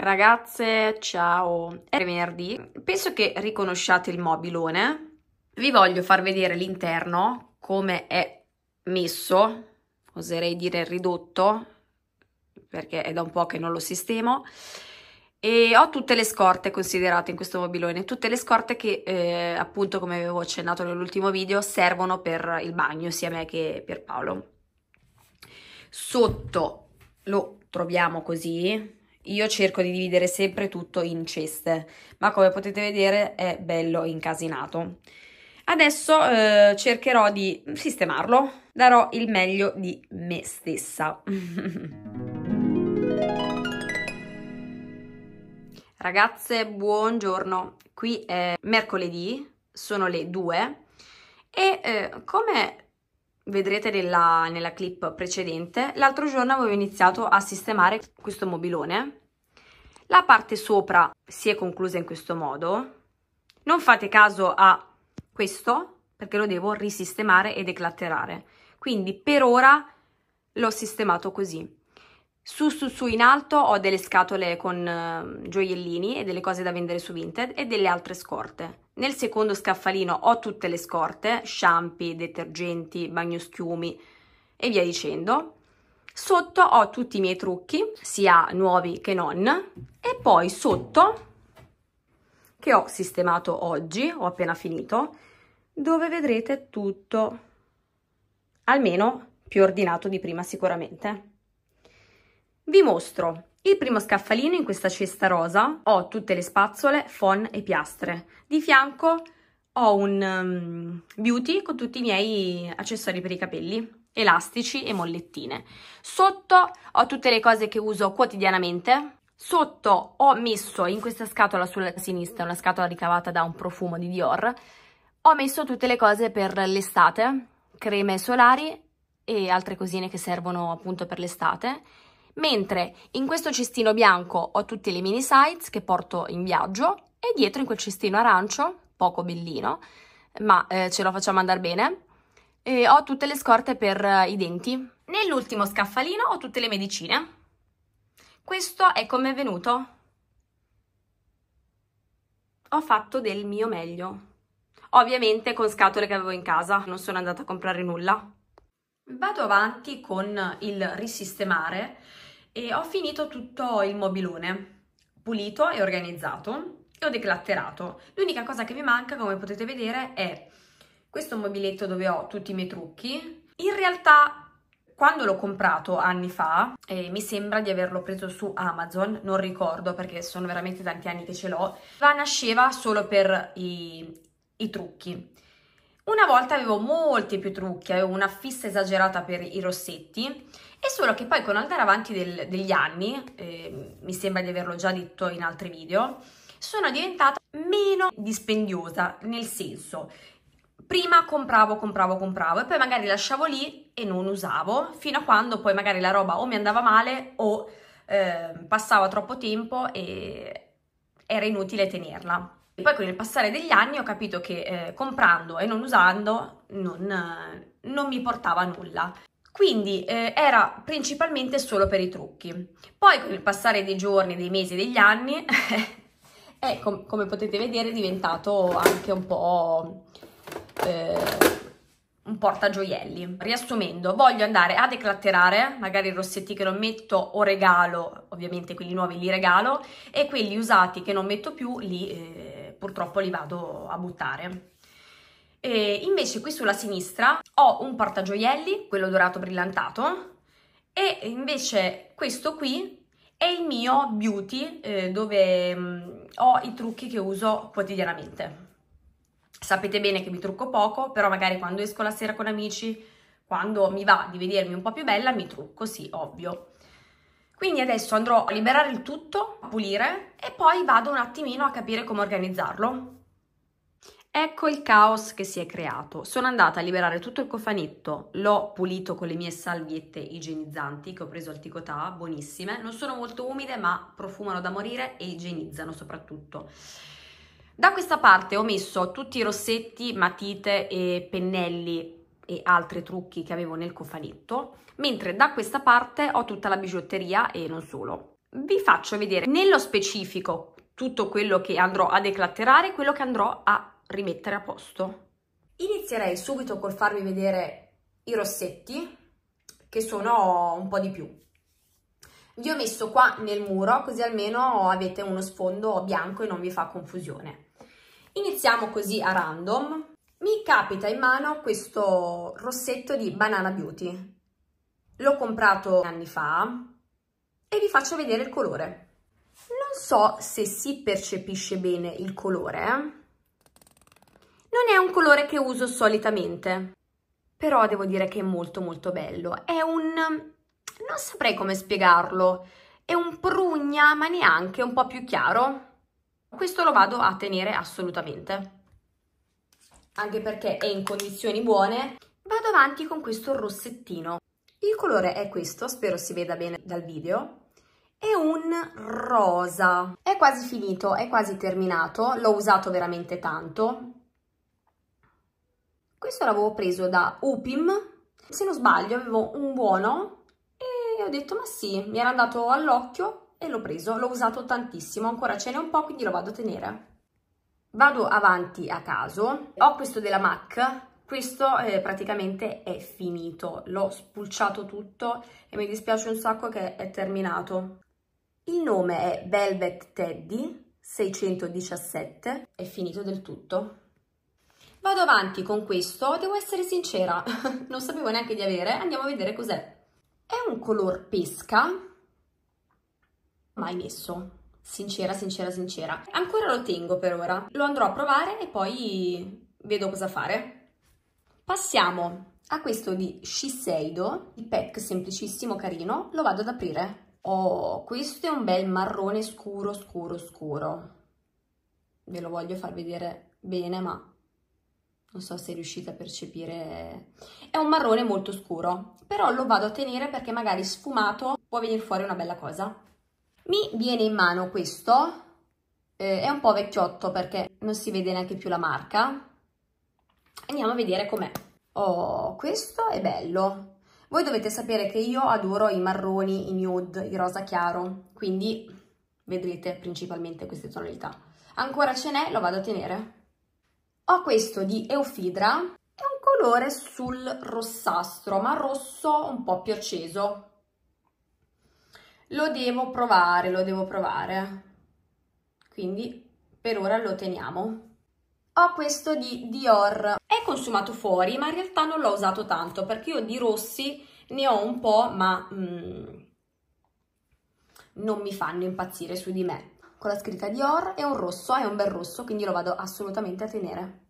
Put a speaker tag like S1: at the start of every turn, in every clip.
S1: Ragazze, ciao! È venerdì. Penso che riconosciate il mobilone. Vi voglio far vedere l'interno, come è messo, oserei dire ridotto, perché è da un po' che non lo sistemo. E ho tutte le scorte considerate in questo mobilone, tutte le scorte che eh, appunto come avevo accennato nell'ultimo video servono per il bagno sia me che per Paolo. Sotto lo troviamo così, io cerco di dividere sempre tutto in ceste, ma come potete vedere è bello incasinato. Adesso eh, cercherò di sistemarlo, darò il meglio di me stessa. Ragazze, buongiorno. Qui è mercoledì, sono le 2 e eh, come vedrete nella, nella clip precedente, l'altro giorno avevo iniziato a sistemare questo mobilone. La parte sopra si è conclusa in questo modo. Non fate caso a questo perché lo devo risistemare e declatterare. Quindi per ora l'ho sistemato così. Su su su in alto ho delle scatole con eh, gioiellini e delle cose da vendere su Vinted e delle altre scorte. Nel secondo scaffalino ho tutte le scorte, shampoo, detergenti, bagnoschiumi e via dicendo. Sotto ho tutti i miei trucchi, sia nuovi che non. E poi sotto, che ho sistemato oggi, ho appena finito, dove vedrete tutto, almeno più ordinato di prima sicuramente. Vi mostro il primo scaffalino in questa cesta rosa, ho tutte le spazzole, fon e piastre. Di fianco ho un um, beauty con tutti i miei accessori per i capelli, elastici e mollettine. Sotto ho tutte le cose che uso quotidianamente. Sotto ho messo in questa scatola sulla sinistra, una scatola ricavata da un profumo di Dior, ho messo tutte le cose per l'estate, creme solari e altre cosine che servono appunto per l'estate mentre in questo cestino bianco ho tutti le mini sides che porto in viaggio e dietro in quel cestino arancio, poco bellino, ma eh, ce lo facciamo andare bene, e ho tutte le scorte per eh, i denti. Nell'ultimo scaffalino ho tutte le medicine. Questo è come è venuto. Ho fatto del mio meglio. Ovviamente con scatole che avevo in casa, non sono andata a comprare nulla. Vado avanti con il risistemare e ho finito tutto il mobilone, pulito e organizzato, e ho declatterato. L'unica cosa che mi manca, come potete vedere, è questo mobiletto dove ho tutti i miei trucchi. In realtà quando l'ho comprato anni fa, eh, mi sembra di averlo preso su Amazon, non ricordo perché sono veramente tanti anni che ce l'ho, ma nasceva solo per i, i, trucchi. Una volta avevo molti più trucchi, avevo una fissa esagerata per i rossetti è solo che poi con andare avanti del, degli anni, eh, mi sembra di averlo già detto in altri video, sono diventata meno dispendiosa, nel senso, prima compravo, compravo, compravo e poi magari lasciavo lì e non usavo, fino a quando poi magari la roba o mi andava male o eh, passava troppo tempo e era inutile tenerla. E poi con il passare degli anni ho capito che eh, comprando e non usando non, non mi portava nulla. Quindi eh, era principalmente solo per i trucchi. Poi con il passare dei giorni, dei mesi, degli anni, è com- come potete vedere diventato anche un po' eh, un portagioielli. Riassumendo, voglio andare a declatterare magari i rossetti che non metto o regalo, ovviamente quelli nuovi li regalo, e quelli usati che non metto più li eh, purtroppo li vado a buttare. E invece qui sulla sinistra ho un portagioielli, quello dorato brillantato, e invece questo qui è il mio beauty eh, dove mh, mm, ho i trucchi che uso quotidianamente. Sapete bene che mi trucco poco, però magari quando esco la sera con amici, quando mi va di vedermi un po' più bella, mi trucco, sì, ovvio. Quindi adesso andrò a liberare il tutto, a pulire e poi vado un attimino a capire come organizzarlo. Ecco il caos che si è creato. Sono andata a liberare tutto il cofanetto, l'ho pulito con le mie salviette igienizzanti che ho preso al Ticotà, buonissime. Non sono molto umide, ma profumano da morire e igienizzano soprattutto. Da questa parte ho messo tutti i rossetti, matite e pennelli e altri trucchi che avevo nel cofanetto, mentre da questa parte ho tutta la bigiotteria e non solo. Vi faccio vedere nello specifico tutto quello che andrò a declatterare e quello che andrò a rimettere a posto. Inizierei subito col farvi vedere i rossetti, che sono un po' di più. Li ho messo qua nel muro, così almeno avete uno sfondo bianco e non vi fa confusione. Iniziamo così a random. Mi capita in mano questo rossetto di Banana Beauty. L'ho comprato anni fa e vi faccio vedere il colore. Non so se si percepisce bene il colore, eh. Non è un colore che uso solitamente, però devo dire che è molto molto bello. È un... non saprei come spiegarlo. È un prugna, ma neanche, un po' più chiaro. Questo lo vado a tenere assolutamente. Anche perché è in condizioni buone. Vado avanti con questo rossettino. Il colore è questo, spero si veda bene dal video. È un rosa. È quasi finito, è quasi terminato. L'ho usato veramente tanto questo l'avevo preso da Upim, se non sbaglio avevo un buono e ho detto ma sì, mi era andato all'occhio e l'ho preso, l'ho usato tantissimo, ancora ce n'è un po' quindi lo vado a tenere. Vado avanti a caso, ho questo della MAC, questo eh, praticamente è finito, l'ho spulciato tutto e mi dispiace un sacco che è terminato. Il nome è Velvet Teddy 617, è finito del tutto. Vado avanti con questo, devo essere sincera, non sapevo neanche di avere, andiamo a vedere cos'è. È un color pesca, mai messo, sincera, sincera, sincera. Ancora lo tengo per ora, lo andrò a provare e poi vedo cosa fare. Passiamo a questo di Shiseido, il pack semplicissimo, carino, lo vado ad aprire. Oh, questo è un bel marrone scuro, scuro, scuro. Ve lo voglio far vedere bene, ma non so se riuscite a percepire, è un marrone molto scuro, però lo vado a tenere perché magari sfumato può venire fuori una bella cosa. Mi viene in mano questo, eh, è un po' vecchiotto perché non si vede neanche più la marca, andiamo a vedere com'è. Oh, questo è bello, voi dovete sapere che io adoro i marroni, i nude, i rosa chiaro, quindi vedrete principalmente queste tonalità. Ancora ce n'è, lo vado a tenere. Ho questo di Eufidra, è un colore sul rossastro, ma rosso un po' più acceso. Lo devo provare, lo devo provare. Quindi per ora lo teniamo. Ho questo di Dior, è consumato fuori, ma in realtà non l'ho usato tanto, perché io di rossi ne ho un po', ma... Mm, non mi fanno impazzire su di me con la scritta Dior e un rosso, è un bel rosso, quindi lo vado assolutamente a tenere.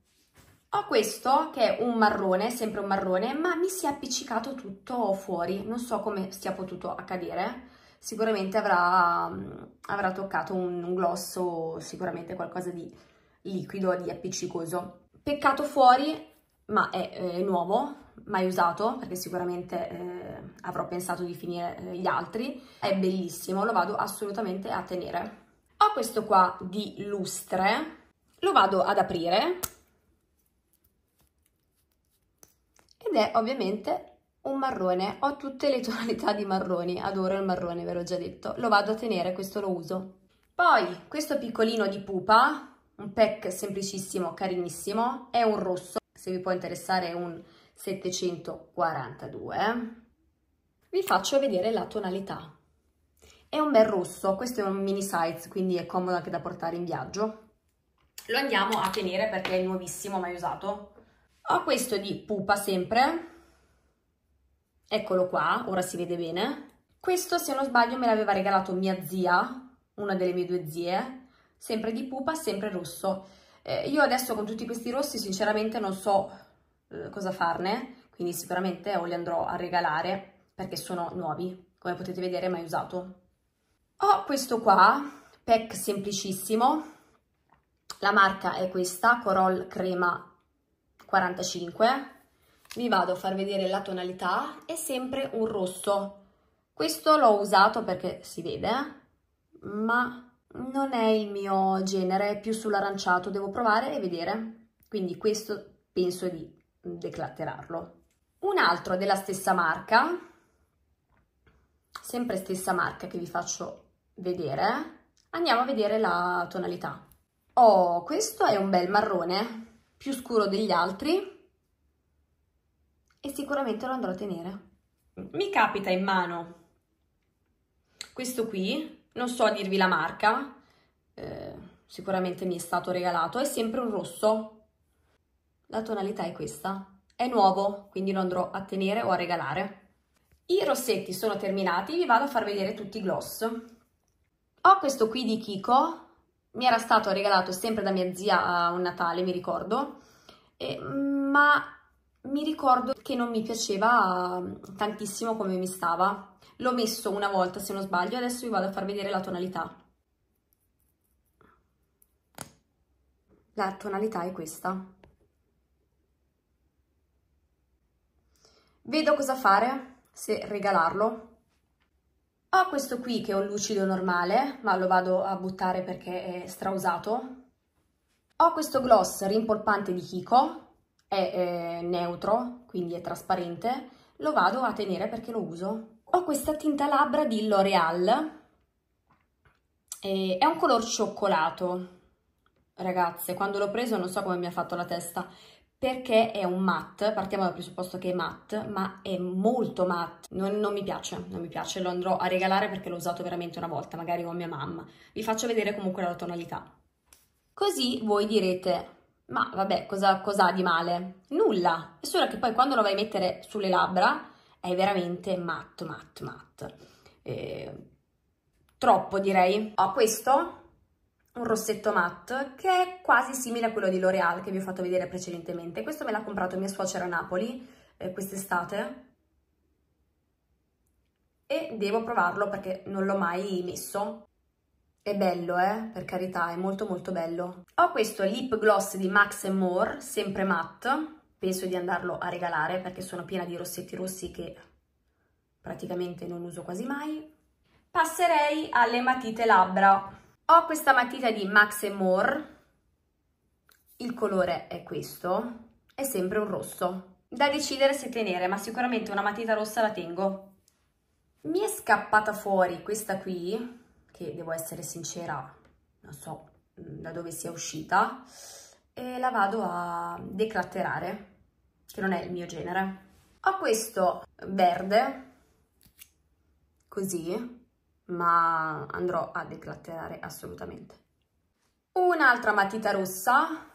S1: Ho questo che è un marrone, sempre un marrone, ma mi si è appiccicato tutto fuori, non so come sia potuto accadere, sicuramente avrà, mm, avrà toccato un, un gloss o sicuramente qualcosa di liquido, di appiccicoso. Peccato fuori, ma è eh, nuovo, mai usato perché sicuramente eh, avrò pensato di finire eh, gli altri, è bellissimo, lo vado assolutamente a tenere. Ho questo qua di lustre, lo vado ad aprire ed è ovviamente un marrone. Ho tutte le tonalità di marroni, adoro il marrone, ve l'ho già detto. Lo vado a tenere, questo lo uso. Poi questo piccolino di pupa, un pack semplicissimo, carinissimo, è un rosso, se vi può interessare è un 742. Vi faccio vedere la tonalità è un bel rosso, questo è un mini size, quindi è comodo anche da portare in viaggio. Lo andiamo a tenere perché è nuovissimo, mai usato. Ho questo di Pupa sempre, eccolo qua, ora si vede bene. Questo, se non sbaglio, me l'aveva regalato mia zia, una delle mie due zie, sempre di Pupa, sempre rosso. Eh, io adesso con tutti questi rossi sinceramente non so eh, cosa farne, quindi sicuramente o li andrò a regalare perché sono nuovi, come potete vedere mai usato. Ho questo qua, pack semplicissimo, la marca è questa, Corol Crema 45, vi vado a far vedere la tonalità, è sempre un rosso. Questo l'ho usato perché si vede, ma non è il mio genere, è più sull'aranciato, devo provare e vedere. Quindi questo penso di declatterarlo. Un altro della stessa marca, sempre stessa marca che vi faccio vedere, andiamo a vedere la tonalità. Oh, questo è un bel marrone, più scuro degli altri e sicuramente lo andrò a tenere. Mi capita in mano questo qui, non so a dirvi la marca, eh, sicuramente mi è stato regalato, è sempre un rosso. La tonalità è questa. È nuovo, quindi lo andrò a tenere o a regalare. I rossetti sono terminati, vi vado a far vedere tutti i gloss. Ho questo qui di Kiko, mi era stato regalato sempre da mia zia a un Natale, mi ricordo, e, ma mi ricordo che non mi piaceva mm, tantissimo come mi stava. L'ho messo una volta, se non sbaglio, adesso vi vado a far vedere la tonalità. La tonalità è questa. Vedo cosa fare, se regalarlo ho ah, questo qui che è un lucido normale, ma lo vado a buttare perché è strausato. Ho questo gloss rimpolpante di Kiko, è, è eh, neutro, quindi è trasparente, lo vado a tenere perché lo uso. Ho questa tinta labbra di L'Oreal, è un color cioccolato, ragazze, quando l'ho preso non so come mi ha fatto la testa, perché è un matte, partiamo dal presupposto che è matte, ma è molto matte, non, non, mi piace, non mi piace, lo andrò a regalare perché l'ho usato veramente una volta, magari con mia mamma, vi faccio vedere comunque la tonalità. Così voi direte, ma vabbè, cosa, cosa ha di male? Nulla, è solo che poi quando lo vai a mettere sulle labbra è veramente matte, matte, matte. Eh, troppo direi. Ho questo un rossetto matte che è quasi simile a quello di L'Oreal che vi ho fatto vedere precedentemente. Questo me l'ha comprato mia suocera a Napoli eh, quest'estate e devo provarlo perché non l'ho mai messo. È bello, eh? Per carità, è molto molto bello. Ho questo lip gloss di Max More, sempre matte. Penso di andarlo a regalare perché sono piena di rossetti rossi che praticamente non uso quasi mai. Passerei alle matite labbra. Ho questa matita di Max More, il colore è questo, è sempre un rosso. Da decidere se tenere, ma sicuramente una matita rossa la tengo. Mi è scappata fuori questa qui, che devo essere sincera, non so mm, da dove sia uscita, e la vado a declatterare, che non è il mio genere. Ho questo verde, così, ma andrò a declatterare assolutamente. Un'altra matita rossa,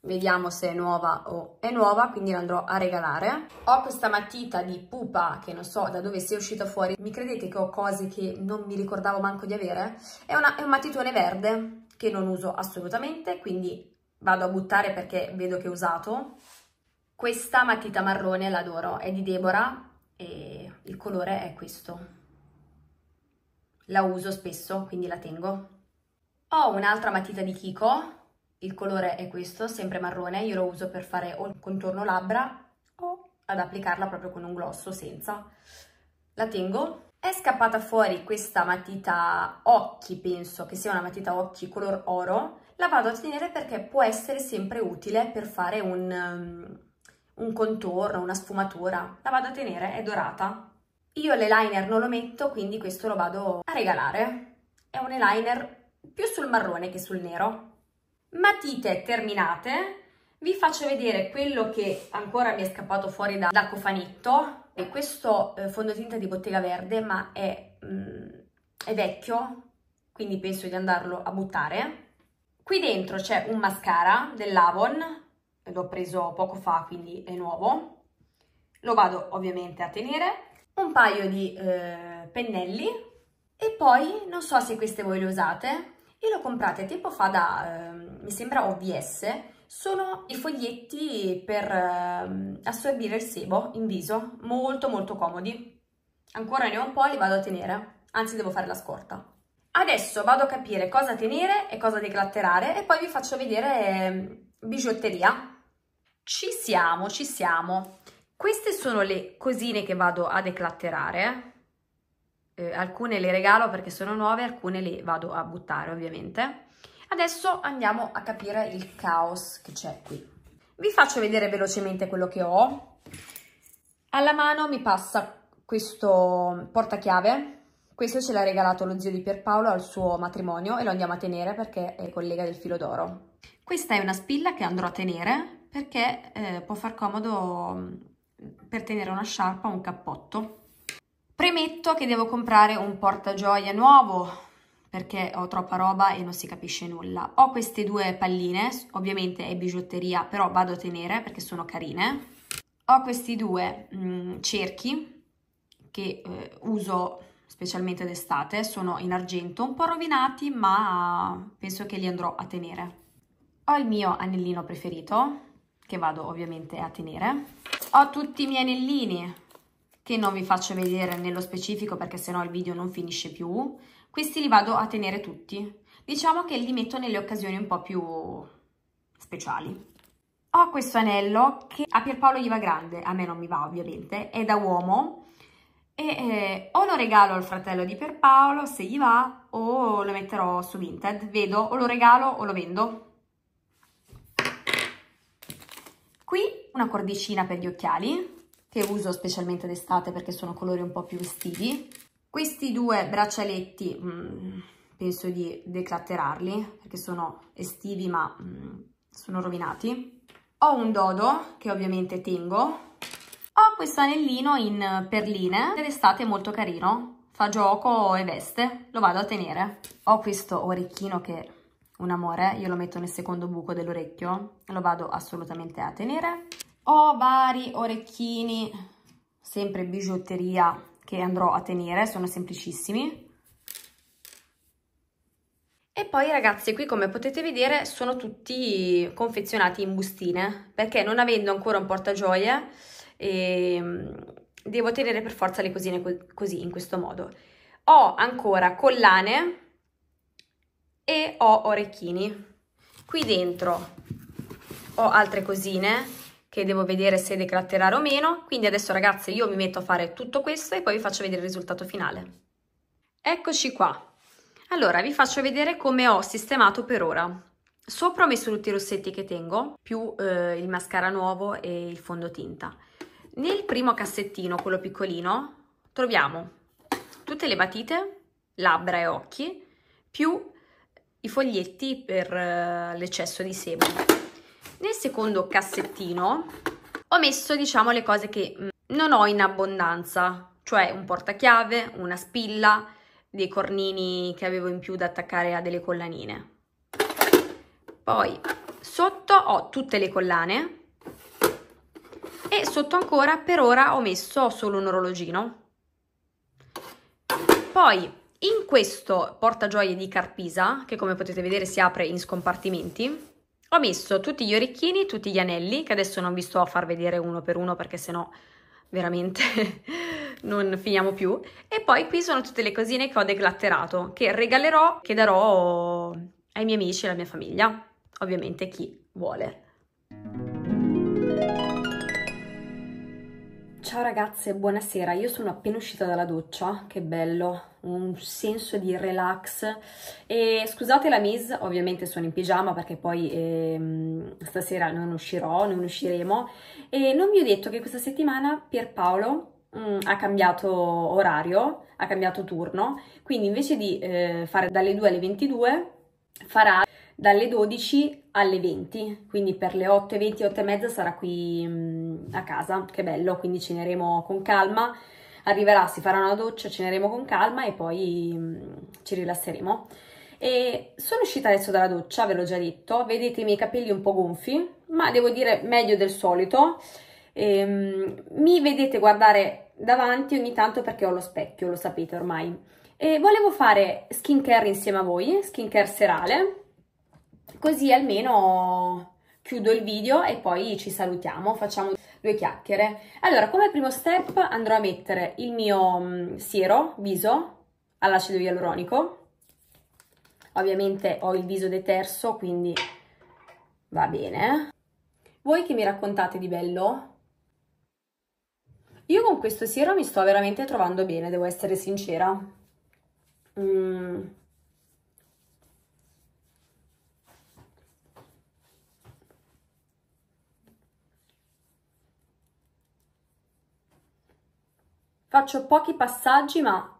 S1: vediamo se è nuova o è nuova, quindi la andrò a regalare. Ho questa matita di pupa che non so da dove sia uscita fuori, mi credete che ho cose che non mi ricordavo manco di avere? È, una, è un matitone verde che non uso assolutamente, quindi vado a buttare perché vedo che è usato. Questa matita marrone l'adoro, è di Deborah e il colore è questo la uso spesso, quindi la tengo. Ho un'altra matita di Kiko, il colore è questo, sempre marrone, io lo uso per fare o il contorno labbra o ad applicarla proprio con un glosso senza. La tengo. È scappata fuori questa matita occhi, penso che sia una matita occhi color oro. La vado a tenere perché può essere sempre utile per fare un, um, un contorno, una sfumatura. La vado a tenere, è dorata, io l'eyeliner non lo metto, quindi questo lo vado a regalare. È un eyeliner più sul marrone che sul nero. Matite terminate, vi faccio vedere quello che ancora mi è scappato fuori da, dal cofanetto. È questo eh, fondotinta di Bottega Verde, ma è, mm, è vecchio, quindi penso di andarlo a buttare. Qui dentro c'è un mascara dell'Avon, l'ho preso poco fa, quindi è nuovo. Lo vado ovviamente a tenere un paio di eh, pennelli e poi, non so se queste voi le usate, io le ho comprate tempo fa da, eh, mi sembra OVS, sono i foglietti per eh, assorbire il sebo in viso, molto molto comodi. Ancora ne ho un po', li vado a tenere, anzi devo fare la scorta. Adesso vado a capire cosa tenere e cosa declatterare e poi vi faccio vedere ehm, bigiotteria. Ci siamo, ci siamo. Queste sono le cosine che vado a declatterare. Eh. eh, alcune le regalo perché sono nuove, alcune le vado a buttare ovviamente. Adesso andiamo a capire il caos che c'è qui. Vi faccio vedere velocemente quello che ho. Alla mano mi passa questo portachiave. Questo ce l'ha regalato lo zio di Pierpaolo al suo matrimonio e lo andiamo a tenere perché è collega del filo d'oro. Questa è una spilla che andrò a tenere perché eh, può far comodo mm, per tenere una sciarpa o un cappotto. Premetto che devo comprare un portagioia nuovo perché ho troppa roba e non si capisce nulla. Ho queste due palline, ovviamente è bigiotteria, però vado a tenere perché sono carine. Ho questi due mh, mm, cerchi che eh, uso specialmente d'estate, sono in argento, un po' rovinati, ma penso che li andrò a tenere. Ho il mio anellino preferito, che vado ovviamente a tenere ho tutti i miei anellini che non vi faccio vedere nello specifico perché sennò il video non finisce più. Questi li vado a tenere tutti. Diciamo che li metto nelle occasioni un po' più speciali. Ho questo anello che a Pierpaolo gli va grande, a me non mi va ovviamente, è da uomo e eh, o lo regalo al fratello di Pierpaolo se gli va o lo metterò su Vinted, vedo o lo regalo o lo vendo. Qui una cordicina per gli occhiali, che uso specialmente d'estate perché sono colori un po' più estivi. Questi due braccialetti mh, mm, penso di declatterarli perché sono estivi ma mh, mm, sono rovinati. Ho un dodo che ovviamente tengo. Ho questo anellino in perline dell'estate molto carino, fa gioco e veste, lo vado a tenere. Ho questo orecchino che è un amore, io lo metto nel secondo buco dell'orecchio, lo vado assolutamente a tenere ho vari orecchini, sempre bigiotteria, che andrò a tenere, sono semplicissimi. E poi ragazzi qui come potete vedere sono tutti confezionati in bustine perché non avendo ancora un portagioie eh, devo tenere per forza le cosine co così in questo modo. Ho ancora collane e ho orecchini. Qui dentro ho altre cosine che devo vedere se decratterare o meno. Quindi adesso ragazze io mi metto a fare tutto questo e poi vi faccio vedere il risultato finale. Eccoci qua. Allora vi faccio vedere come ho sistemato per ora. Sopra ho messo tutti i rossetti che tengo, più eh, il mascara nuovo e il fondotinta. Nel primo cassettino, quello piccolino, troviamo tutte le matite, labbra e occhi, più i foglietti per eh, l'eccesso di sebo. Nel secondo cassettino ho messo, diciamo, le cose che mm, non ho in abbondanza, cioè un portachiave, una spilla, dei cornini che avevo in più da attaccare a delle collanine. Poi sotto ho tutte le collane e sotto ancora per ora ho messo solo un orologino. Poi in questo portagioie di Carpisa, che come potete vedere si apre in scompartimenti, ho messo tutti gli orecchini, tutti gli anelli, che adesso non vi sto a far vedere uno per uno perché sennò veramente non finiamo più. E poi qui sono tutte le cosine che ho declatterato, che regalerò, che darò ai miei amici e alla mia famiglia, ovviamente chi vuole. Ciao ragazze, buonasera. Io sono appena uscita dalla doccia, che bello, un senso di relax. E scusate la mise, ovviamente sono in pigiama perché poi ehm, stasera non uscirò, non usciremo. E non vi ho detto che questa settimana Pierpaolo mm, ha cambiato orario, ha cambiato turno, quindi invece di eh, fare dalle 2 alle 22 farà dalle 12 alle 20, quindi per le 8 e 20, 8 e mezza sarà qui mm, a casa, che bello, quindi ceneremo con calma, arriverà, si farà una doccia, ceneremo con calma e poi mm, ci rilasseremo. E sono uscita adesso dalla doccia, ve l'ho già detto, vedete i miei capelli un po' gonfi, ma devo dire meglio del solito, ehm, mi vedete guardare davanti ogni tanto perché ho lo specchio, lo sapete ormai. E volevo fare skincare insieme a voi, skincare serale, Così almeno chiudo il video e poi ci salutiamo, facciamo due chiacchiere. Allora, come primo step andrò a mettere il mio mm, siero viso all'acido ialuronico. Ovviamente ho il viso deterso, quindi va bene. Voi che mi raccontate di bello? Io con questo siero mi sto veramente trovando bene, devo essere sincera. Mm. Faccio pochi passaggi ma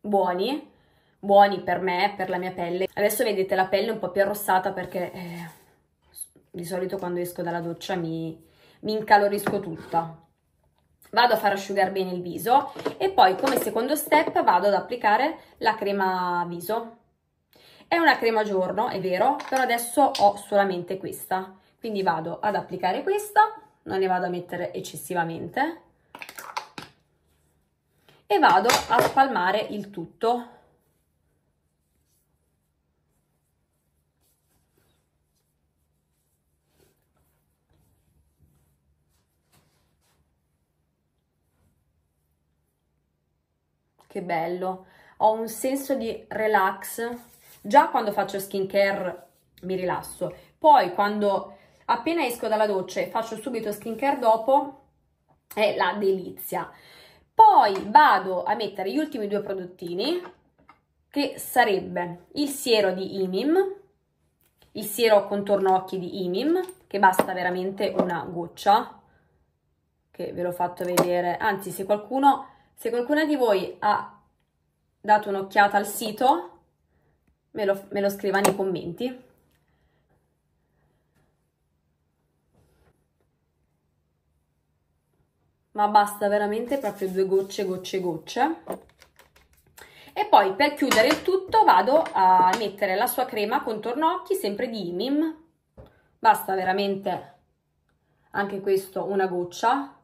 S1: buoni, buoni per me, per la mia pelle. Adesso vedete la pelle un po' più arrossata perché eh, di solito quando esco dalla doccia mi, mi incalorisco tutta. Vado a far asciugare bene il viso e poi come secondo step vado ad applicare la crema viso. È una crema giorno, è vero, però adesso ho solamente questa. Quindi vado ad applicare questa, non ne vado a mettere eccessivamente e vado a spalmare il tutto che bello ho un senso di relax già quando faccio skincare mi rilasso poi quando appena esco dalla doccia e faccio subito skincare dopo è la delizia poi vado a mettere gli ultimi due prodottini, che sarebbe il siero di Imim, il siero contorno occhi di Imim, che basta veramente una goccia, che ve l'ho fatto vedere. Anzi, se qualcuno, se qualcuna di voi ha dato un'occhiata al sito, me lo, me lo scriva nei commenti. ma basta veramente proprio due gocce, gocce, gocce. E poi per chiudere il tutto vado a mettere la sua crema contorno occhi, sempre di Imim. Basta veramente anche questo una goccia.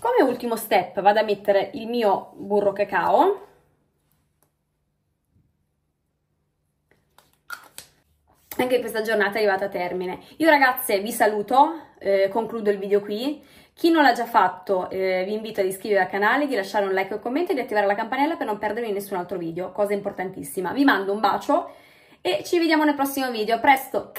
S1: Come ultimo step vado a mettere il mio burro cacao anche questa giornata è arrivata a termine. Io ragazze vi saluto, eh, concludo il video qui. Chi non l'ha già fatto eh, vi invito ad iscrivervi al canale, di lasciare un like e un commento e di attivare la campanella per non perdervi nessun altro video, cosa importantissima. Vi mando un bacio e ci vediamo nel prossimo video, a presto!